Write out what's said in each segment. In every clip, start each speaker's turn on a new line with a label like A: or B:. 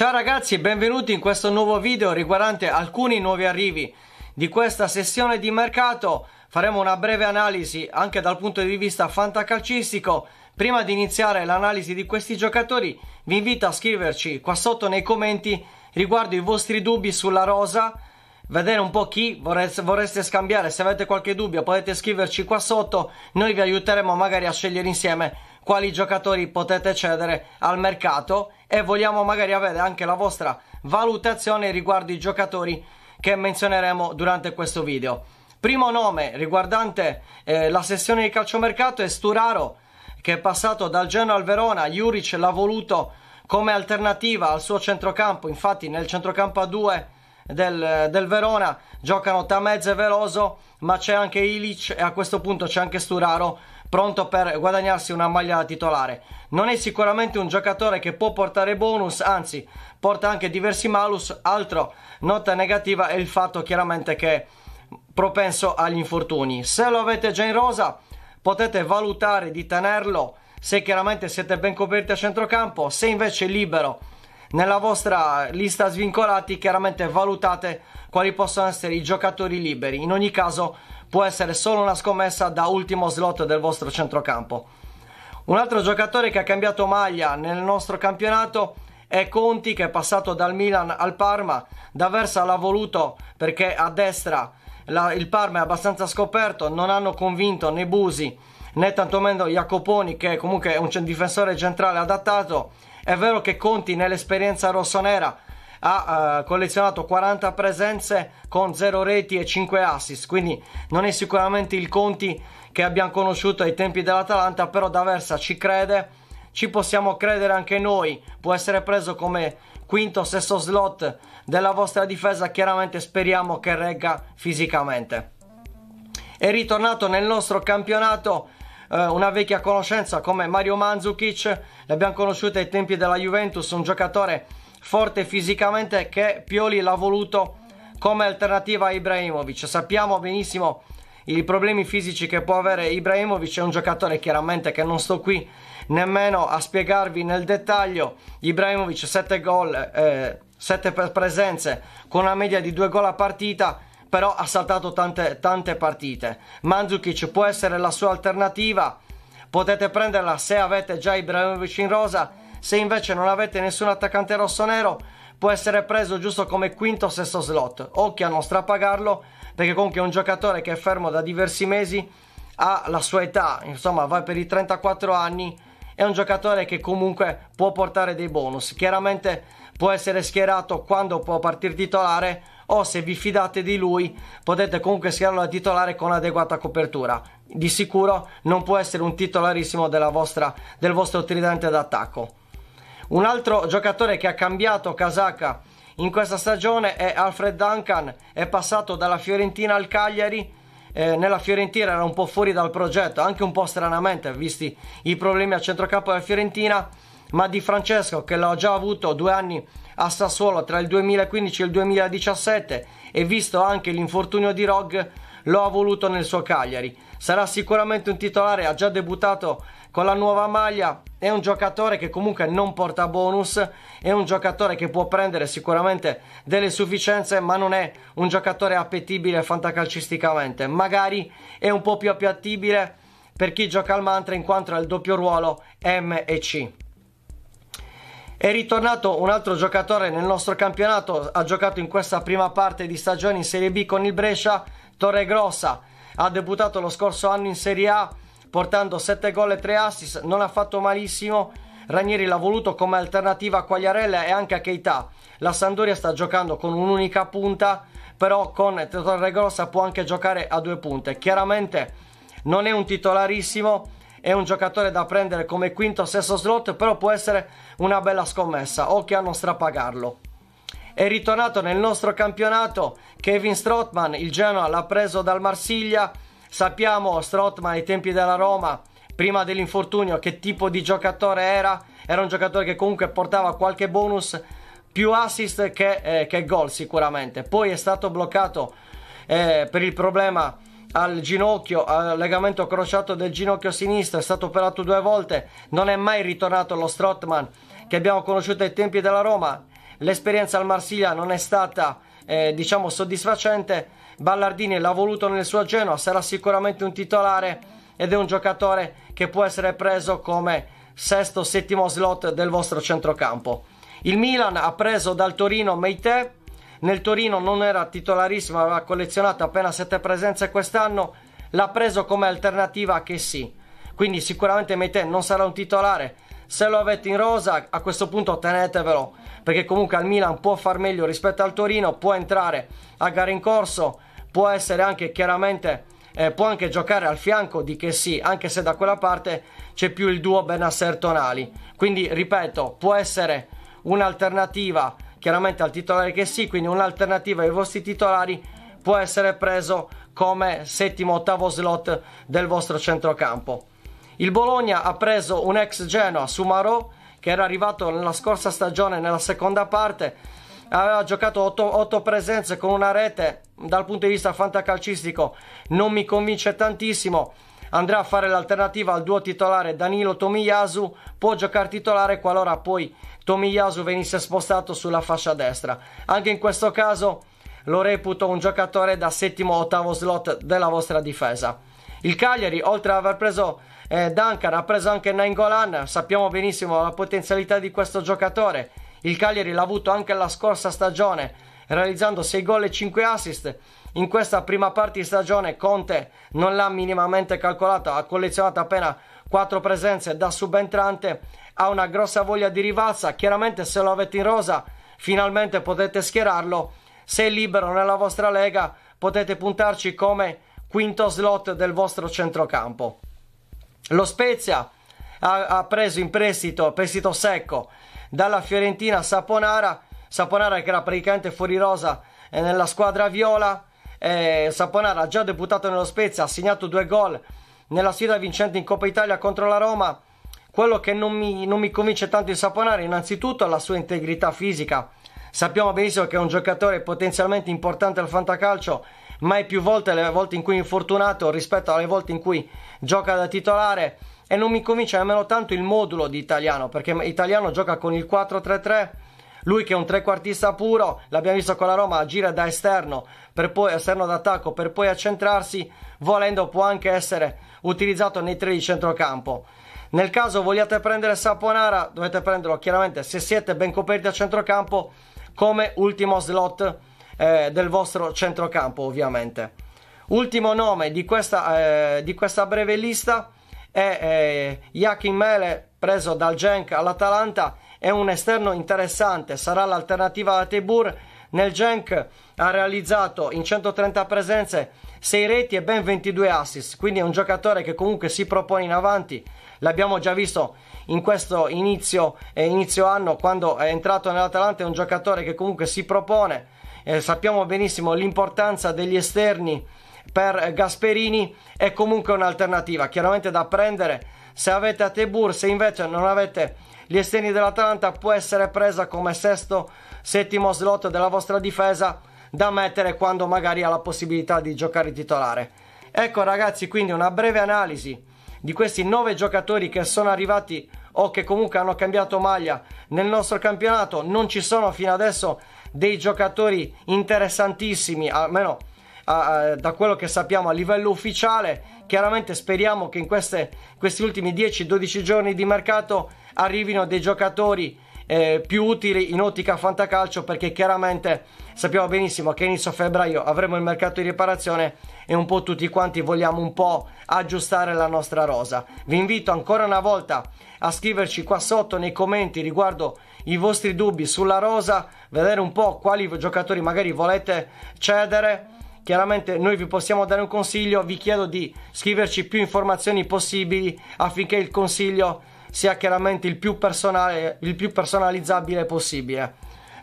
A: Ciao ragazzi e benvenuti in questo nuovo video riguardante alcuni nuovi arrivi di questa sessione di mercato. Faremo una breve analisi anche dal punto di vista fantacalcistico. Prima di iniziare l'analisi di questi giocatori vi invito a scriverci qua sotto nei commenti riguardo i vostri dubbi sulla rosa, vedere un po' chi vorreste, scambiare. Se avete qualche dubbio potete scriverci qua sotto, noi vi aiuteremo magari a scegliere insieme quali giocatori potete cedere al mercato e vogliamo magari avere anche la vostra valutazione riguardo i giocatori che menzioneremo durante questo video. Primo nome riguardante eh, la sessione di calciomercato è Sturaro che è passato dal Genoa al Verona, Juric l'ha voluto come alternativa al suo centrocampo, infatti nel centrocampo a 2 del, del, Verona giocano Tamez e Veloso, ma c'è anche Ilic e a questo punto c'è anche Sturaro pronto per guadagnarsi una maglia da titolare. Non è sicuramente un giocatore che può portare bonus, anzi porta anche diversi malus. Altra nota negativa è il fatto chiaramente che è propenso agli infortuni. Se lo avete già in rosa potete valutare di tenerlo se chiaramente siete ben coperti a centrocampo, se invece è libero nella vostra lista svincolati chiaramente valutate quali possono essere i giocatori liberi. In ogni caso può essere solo una scommessa da ultimo slot del vostro centrocampo. Un altro giocatore che ha cambiato maglia nel nostro campionato è Conti che è passato dal Milan al Parma. D'Aversa l'ha voluto perché a destra la, il Parma è abbastanza scoperto, non hanno convinto né Busi né tantomeno Jacoponi che comunque è un difensore centrale adattato. È vero che Conti nell'esperienza rossonera ha eh, collezionato 40 presenze con 0 reti e 5 assist, quindi non è sicuramente il Conti che abbiamo conosciuto ai tempi dell'Atalanta, però D'Aversa ci crede, ci possiamo credere anche noi, può essere preso come quinto o sesto slot della vostra difesa, chiaramente speriamo che regga fisicamente. È ritornato nel nostro campionato eh, una vecchia conoscenza come Mario Mandzukic, l'abbiamo conosciuto ai tempi della Juventus, un giocatore forte fisicamente che Pioli l'ha voluto come alternativa a Ibrahimovic. Sappiamo benissimo i problemi fisici che può avere Ibrahimovic, è un giocatore chiaramente che non sto qui nemmeno a spiegarvi nel dettaglio. Ibrahimovic 7 gol, eh, presenze con una media di 2 gol a partita, però ha saltato tante, tante partite. Mandzukic può essere la sua alternativa, potete prenderla se avete già Ibrahimovic in rosa se invece non avete nessun attaccante rosso-nero, può essere preso giusto come quinto o sesto slot. Occhio a non strapagarlo, perché comunque è un giocatore che è fermo da diversi mesi, ha la sua età, insomma va per i 34 anni, è un giocatore che comunque può portare dei bonus. Chiaramente può essere schierato quando può partire titolare o se vi fidate di lui potete comunque schierarlo da titolare con adeguata copertura. Di sicuro non può essere un titolarissimo vostra, del vostro tridente d'attacco. Un altro giocatore che ha cambiato casacca in questa stagione è Alfred Duncan, è passato dalla Fiorentina al Cagliari. Eh, nella Fiorentina era un po' fuori dal progetto, anche un po' stranamente, visti i problemi a centrocampo della Fiorentina. Ma Di Francesco, che l'ho già avuto due anni a Sassuolo tra il 2015 e il 2017, e visto anche l'infortunio di Rog, lo ha voluto nel suo Cagliari. Sarà sicuramente un titolare, ha già debuttato con la nuova maglia è un giocatore che comunque non porta bonus, è un giocatore che può prendere sicuramente delle sufficienze, ma non è un giocatore appetibile fantacalcisticamente. Magari è un po' più appetibile per chi gioca al mantra in quanto ha il doppio ruolo M e C. È ritornato un altro giocatore nel nostro campionato, ha giocato in questa prima parte di stagione in Serie B con il Brescia, Torre Grossa, ha debuttato lo scorso anno in Serie A portando 7 gol e 3 assist, non ha fatto malissimo. Ranieri l'ha voluto come alternativa a Quagliarella e anche a Keita. La Sandoria sta giocando con un'unica punta, però con Torregrossa può anche giocare a due punte. Chiaramente non è un titolarissimo, è un giocatore da prendere come quinto o sesto slot, però può essere una bella scommessa, occhio a non strapagarlo. È ritornato nel nostro campionato Kevin Strottman, il Genoa l'ha preso dal Marsiglia, Sappiamo Strotman ai tempi della Roma, prima dell'infortunio, che tipo di giocatore era. Era un giocatore che comunque portava qualche bonus, più assist che, eh, che gol sicuramente. Poi è stato bloccato eh, per il problema al ginocchio, al legamento crociato del ginocchio sinistro, è stato operato due volte, non è mai ritornato lo Strotman che abbiamo conosciuto ai tempi della Roma. L'esperienza al Marsiglia non è stata eh, diciamo soddisfacente Ballardini l'ha voluto nel suo Genoa, sarà sicuramente un titolare ed è un giocatore che può essere preso come sesto settimo slot del vostro centrocampo. Il Milan ha preso dal Torino Meite, nel Torino non era titolarissimo, aveva collezionato appena 7 presenze quest'anno, l'ha preso come alternativa che sì. Quindi sicuramente Meite non sarà un titolare, se lo avete in rosa a questo punto tenetevelo perché comunque al Milan può far meglio rispetto al Torino, può entrare a gare in corso può essere anche chiaramente eh, può anche giocare al fianco di che sì, anche se da quella parte c'è più il duo Benasser Tonali. Quindi ripeto, può essere un'alternativa chiaramente al titolare che sì, quindi un'alternativa ai vostri titolari può essere preso come settimo ottavo slot del vostro centrocampo. Il Bologna ha preso un ex Genoa Sumarò, che era arrivato nella scorsa stagione nella seconda parte aveva giocato 8 presenze con una rete dal punto di vista fantacalcistico non mi convince tantissimo andrà a fare l'alternativa al duo titolare Danilo Tomiyasu può giocare titolare qualora poi Tomiyasu venisse spostato sulla fascia destra anche in questo caso lo reputo un giocatore da settimo ottavo slot della vostra difesa il Cagliari oltre ad aver preso eh, Duncan ha preso anche Nangolan sappiamo benissimo la potenzialità di questo giocatore il Cagliari l'ha avuto anche la scorsa stagione, realizzando 6 gol e 5 assist. In questa prima parte di stagione Conte non l'ha minimamente calcolata, ha collezionato appena 4 presenze da subentrante, ha una grossa voglia di rivalsa, chiaramente se lo avete in rosa finalmente potete schierarlo, se è libero nella vostra lega potete puntarci come quinto slot del vostro centrocampo. Lo Spezia ha, ha preso in prestito, prestito secco, dalla Fiorentina a Saponara, Saponara che era praticamente fuori rosa eh, nella squadra viola, eh, Saponara già debuttato nello Spezia, ha segnato due gol nella sfida vincente in Coppa Italia contro la Roma. Quello che non mi, non mi convince tanto di Saponara innanzitutto è la sua integrità fisica. Sappiamo benissimo che è un giocatore potenzialmente importante al fantacalcio, ma è più volte le volte in cui è infortunato rispetto alle volte in cui gioca da titolare e non mi convince nemmeno tanto il modulo di Italiano perché Italiano gioca con il 4-3-3 lui che è un trequartista puro l'abbiamo visto con la Roma gira da esterno per poi esterno d'attacco per poi accentrarsi volendo può anche essere utilizzato nei tre di centrocampo nel caso vogliate prendere Saponara dovete prenderlo chiaramente se siete ben coperti a centrocampo come ultimo slot eh, del vostro centrocampo ovviamente ultimo nome di questa, eh, di questa breve lista e Joachim Mele preso dal Genk all'Atalanta è un esterno interessante, sarà l'alternativa a Tebur. Nel Genk ha realizzato in 130 presenze 6 reti e ben 22 assist, quindi è un giocatore che comunque si propone in avanti. L'abbiamo già visto in questo inizio, eh, inizio anno quando è entrato nell'Atalanta, è un giocatore che comunque si propone. Eh, sappiamo benissimo l'importanza degli esterni per Gasperini è comunque un'alternativa chiaramente da prendere se avete a Tebur se invece non avete gli esterni dell'Atalanta può essere presa come sesto settimo slot della vostra difesa da mettere quando magari ha la possibilità di giocare titolare ecco ragazzi quindi una breve analisi di questi nove giocatori che sono arrivati o che comunque hanno cambiato maglia nel nostro campionato non ci sono fino adesso dei giocatori interessantissimi almeno a, da quello che sappiamo a livello ufficiale. Chiaramente speriamo che in queste, questi ultimi 10-12 giorni di mercato arrivino dei giocatori eh, più utili in ottica fantacalcio perché chiaramente sappiamo benissimo che inizio febbraio avremo il mercato di riparazione e un po' tutti quanti vogliamo un po' aggiustare la nostra rosa. Vi invito ancora una volta a scriverci qua sotto nei commenti riguardo i vostri dubbi sulla rosa, vedere un po' quali giocatori magari volete cedere chiaramente noi vi possiamo dare un consiglio, vi chiedo di scriverci più informazioni possibili affinché il consiglio sia chiaramente il più, personale, il più personalizzabile possibile.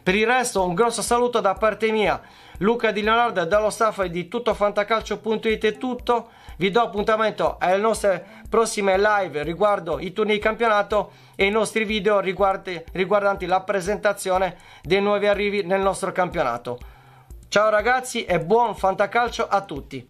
A: Per il resto un grosso saluto da parte mia, Luca Di Leonardo e dallo staff di tuttoFantacalcio.it è tutto, vi do appuntamento alle nostre prossime live riguardo i turni di campionato e i nostri video riguardanti la presentazione dei nuovi arrivi nel nostro campionato. Ciao ragazzi e buon fantacalcio a tutti!